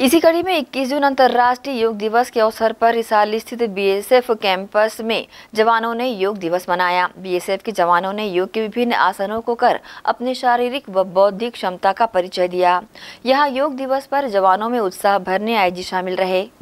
इसी कड़ी में 21 जून अंतर्राष्ट्रीय योग दिवस के अवसर पर रिसाली स्थित बीएसएफ कैंपस में जवानों ने योग दिवस मनाया बीएसएफ के जवानों ने योग के विभिन्न आसनों को कर अपने शारीरिक व बौद्धिक क्षमता का परिचय दिया यहां योग दिवस पर जवानों में उत्साह भरने जी शामिल रहे